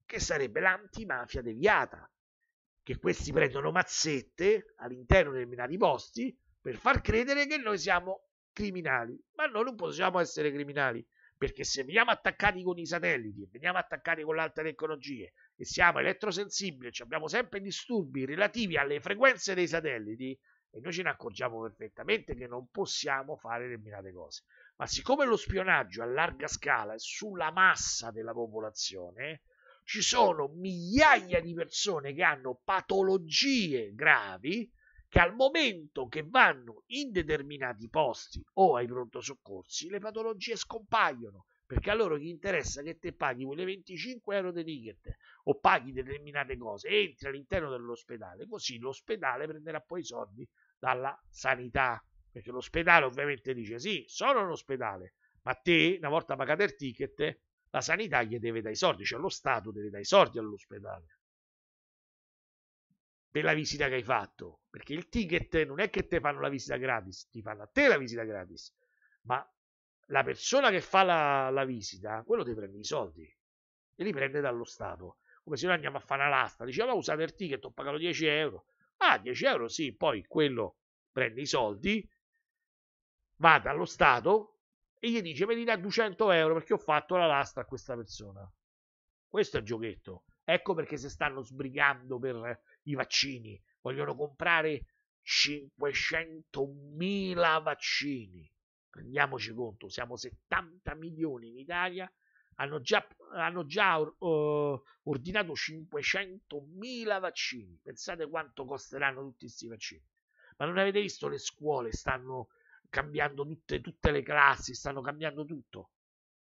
Speaker 1: che sarebbe l'antimafia deviata, che questi prendono mazzette all'interno di determinati posti per far credere che noi siamo criminali. Ma noi non possiamo essere criminali perché se veniamo attaccati con i satelliti e veniamo attaccati con le altre tecnologie e siamo elettrosensibili, cioè abbiamo sempre disturbi relativi alle frequenze dei satelliti e noi ce ne accorgiamo perfettamente che non possiamo fare determinate cose. Ma siccome lo spionaggio a larga scala è sulla massa della popolazione, ci sono migliaia di persone che hanno patologie gravi che al momento che vanno in determinati posti o ai pronto soccorsi le patologie scompaiono perché a loro gli interessa che te paghi quelle 25 euro di ticket o paghi determinate cose entri all'interno dell'ospedale così l'ospedale prenderà poi i soldi dalla sanità perché l'ospedale ovviamente dice sì sono un ospedale ma te una volta pagato il ticket la sanità gli deve dare i soldi cioè lo Stato deve dare i soldi all'ospedale per la visita che hai fatto, perché il ticket non è che te fanno la visita gratis, ti fanno a te la visita gratis, ma la persona che fa la, la visita, quello ti prende i soldi e li prende dallo Stato. Come se noi andiamo a fare una lasta, diciamo ah, usate il ticket, ho pagato 10 euro. Ah, 10 euro sì, poi quello prende i soldi, va dallo Stato e gli dice mi da 200 euro perché ho fatto la lasta a questa persona. Questo è il giochetto. Ecco perché si stanno sbrigando per i vaccini, vogliono comprare 500.000 vaccini. Rendiamoci conto, siamo 70 milioni in Italia, hanno già, hanno già uh, ordinato 500.000 vaccini. Pensate quanto costeranno tutti questi vaccini. Ma non avete visto le scuole stanno cambiando tutte, tutte le classi, stanno cambiando tutto.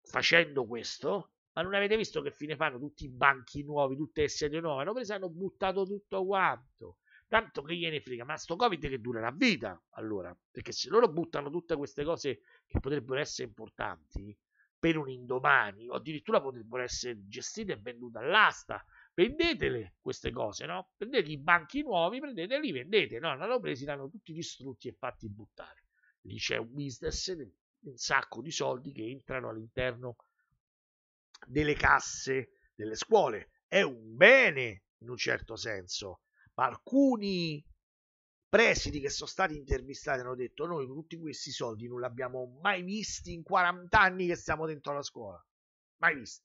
Speaker 1: Facendo questo, ma non avete visto che fine fanno tutti i banchi nuovi, tutte le sedie nuove? Hanno preso hanno buttato tutto quanto. Tanto che gliene frega, ma sto Covid che durerà vita, allora. Perché se loro buttano tutte queste cose che potrebbero essere importanti per un indomani, o addirittura potrebbero essere gestite e vendute all'asta, vendetele queste cose, no? Prendete i banchi nuovi, prendeteli, vendete, no? L'hanno presi, l'hanno tutti distrutti e fatti buttare. Lì c'è un business, un sacco di soldi che entrano all'interno delle casse delle scuole. È un bene in un certo senso, ma alcuni presidi che sono stati intervistati hanno detto noi tutti questi soldi non li abbiamo mai visti in 40 anni che stiamo dentro la scuola, mai visti.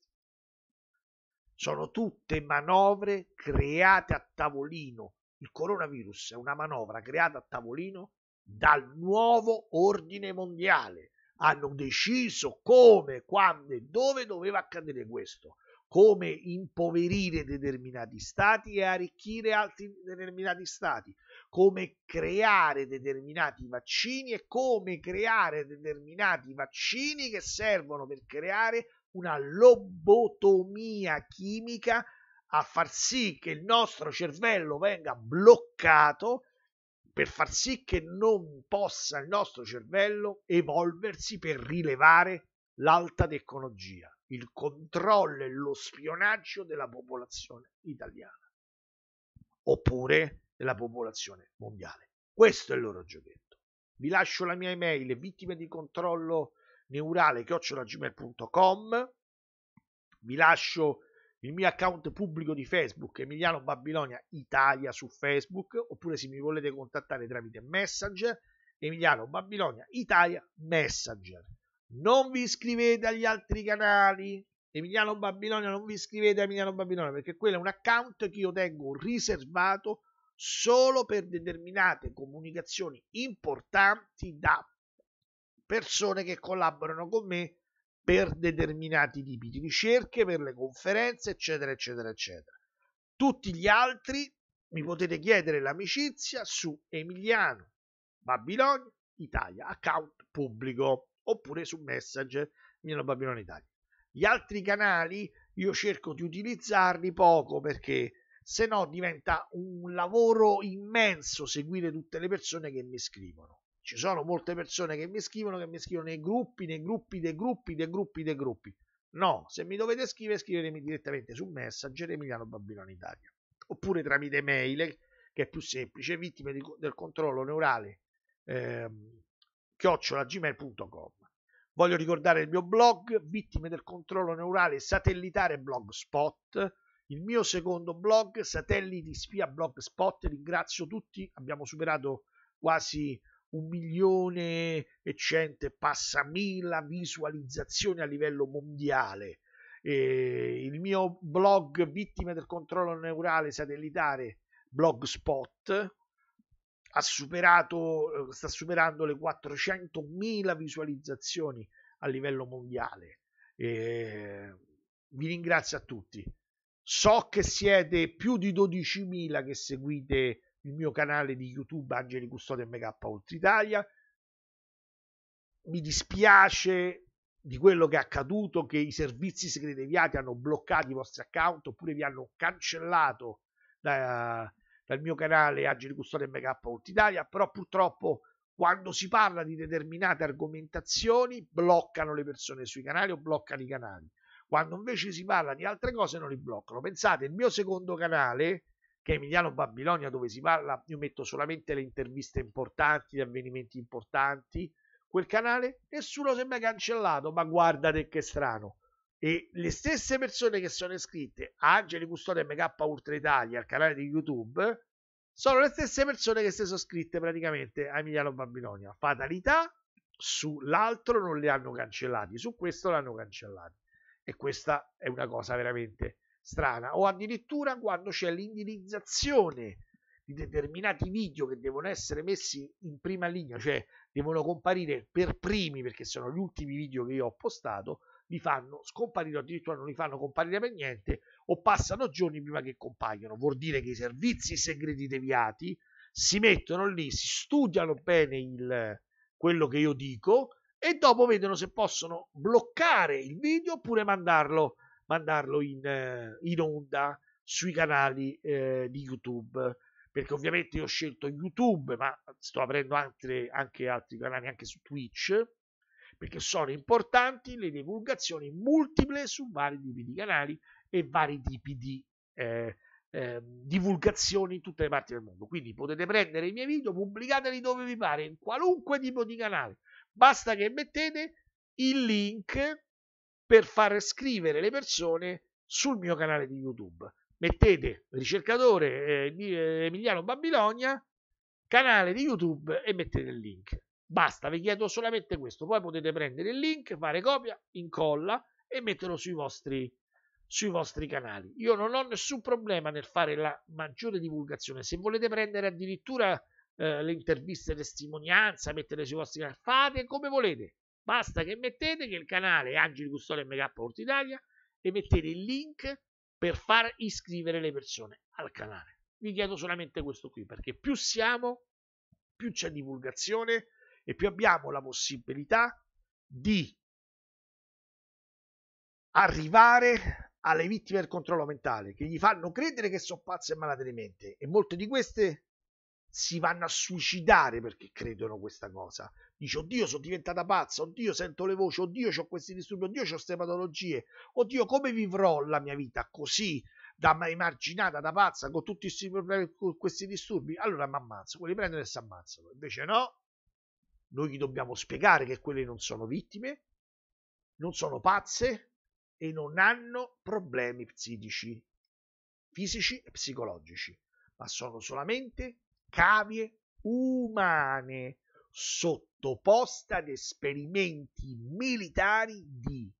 Speaker 1: Sono tutte manovre create a tavolino. Il coronavirus è una manovra creata a tavolino dal nuovo ordine mondiale hanno deciso come, quando e dove doveva accadere questo, come impoverire determinati stati e arricchire altri determinati stati, come creare determinati vaccini e come creare determinati vaccini che servono per creare una lobotomia chimica a far sì che il nostro cervello venga bloccato per far sì che non possa il nostro cervello evolversi per rilevare l'alta tecnologia, il controllo e lo spionaggio della popolazione italiana oppure della popolazione mondiale. Questo è il loro giochetto. Vi lascio la mia email vittime di controllo neurale chiocciolagmail.com vi lascio il mio account pubblico di Facebook Emiliano Babilonia Italia su Facebook oppure se mi volete contattare tramite Messenger Emiliano Babilonia Italia Messenger. Non vi iscrivete agli altri canali Emiliano Babilonia, non vi iscrivete a Emiliano Babilonia perché quello è un account che io tengo riservato solo per determinate comunicazioni importanti da persone che collaborano con me per determinati tipi di ricerche, per le conferenze, eccetera, eccetera, eccetera. Tutti gli altri mi potete chiedere l'amicizia su Emiliano Babilonia Italia, account pubblico, oppure su Messenger Emiliano Babilonia Italia. Gli altri canali io cerco di utilizzarli poco perché se no diventa un lavoro immenso seguire tutte le persone che mi scrivono. Ci sono molte persone che mi scrivono, che mi scrivono nei gruppi, nei gruppi, dei gruppi, dei gruppi, dei gruppi. No, se mi dovete scrivere, scrivetemi direttamente su Messenger Emiliano Babilone Italia. Oppure tramite mail, che è più semplice, vittime di, del controllo neurale, eh, chiocciolagmail.com. Voglio ricordare il mio blog, vittime del controllo neurale satellitare blogspot, il mio secondo blog, satelliti spia blogspot. Ringrazio tutti, abbiamo superato quasi un milione e cento e passa mila visualizzazioni a livello mondiale. E il mio blog Vittime del controllo neurale satellitare Blogspot ha superato, eh, sta superando le 400.000 visualizzazioni a livello mondiale. E vi ringrazio a tutti. So che siete più di 12.000 che seguite il mio canale di YouTube Angeli Custodi MK Oltre Italia. Mi dispiace di quello che è accaduto, che i servizi segreti inviati hanno bloccato i vostri account oppure vi hanno cancellato da, dal mio canale Angeli Custodi MK Oltre Italia, però purtroppo quando si parla di determinate argomentazioni bloccano le persone sui canali o bloccano i canali. Quando invece si parla di altre cose non li bloccano. Pensate, il mio secondo canale, che Emiliano Babilonia, dove si parla, io metto solamente le interviste importanti, gli avvenimenti importanti, quel canale nessuno si è mai cancellato, ma guardate che strano. E le stesse persone che sono iscritte a Angeli Custode MK Ultra Italia, al canale di YouTube, sono le stesse persone che si sono iscritte praticamente a Emiliano Babilonia. Fatalità, sull'altro non li hanno cancellati, su questo l'hanno cancellati. E questa è una cosa veramente strana o addirittura quando c'è l'indirizzazione di determinati video che devono essere messi in prima linea, cioè devono comparire per primi perché sono gli ultimi video che io ho postato, li fanno scomparire o addirittura non li fanno comparire per niente o passano giorni prima che compaiano. Vuol dire che i servizi segreti deviati si mettono lì, si studiano bene il, quello che io dico e dopo vedono se possono bloccare il video oppure mandarlo mandarlo in, eh, in onda sui canali eh, di YouTube perché ovviamente io ho scelto YouTube, ma sto aprendo altre, anche altri canali anche su Twitch, perché sono importanti le divulgazioni multiple su vari tipi di canali e vari tipi di eh, eh, divulgazioni in tutte le parti del mondo. Quindi potete prendere i miei video, pubblicateli dove vi pare, in qualunque tipo di canale. Basta che mettete il link per far scrivere le persone sul mio canale di YouTube. Mettete ricercatore eh, eh, Emiliano Babilonia, canale di YouTube e mettete il link. Basta, vi chiedo solamente questo. Poi potete prendere il link, fare copia, incolla e metterlo sui vostri, sui vostri canali. Io non ho nessun problema nel fare la maggiore divulgazione. Se volete prendere addirittura eh, le interviste testimonianza, metterle sui vostri canali, fate come volete. Basta che mettete che il canale Angeli Custode MK Port Italia e mettete il link per far iscrivere le persone al canale. Vi chiedo solamente questo qui perché più siamo, più c'è divulgazione e più abbiamo la possibilità di arrivare alle vittime del controllo mentale che gli fanno credere che sono pazze e malate di mente e molte di queste si vanno a suicidare perché credono questa cosa. Dice, oddio, sono diventata pazza, oddio, sento le voci, oddio, ho questi disturbi, oddio, ho queste patologie, oddio, come vivrò la mia vita così, da emarginata, da pazza, con tutti questi problemi, con questi disturbi? Allora mi ammazzo, quelli prendono e si ammazzano. Invece no, noi gli dobbiamo spiegare che quelle non sono vittime, non sono pazze e non hanno problemi psichici, fisici e psicologici, ma sono solamente cavie umane sottoposte ad esperimenti militari di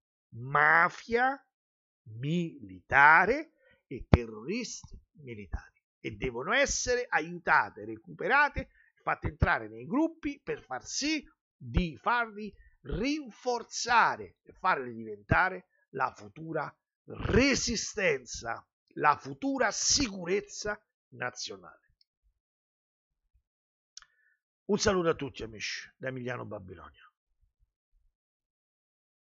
Speaker 1: mafia militare e terroristi militari e devono essere aiutate, recuperate, fatte entrare nei gruppi per far sì di farli rinforzare e farli diventare la futura resistenza, la futura sicurezza
Speaker 2: nazionale. Un saluto a tutti amici da Emiliano Babilonia.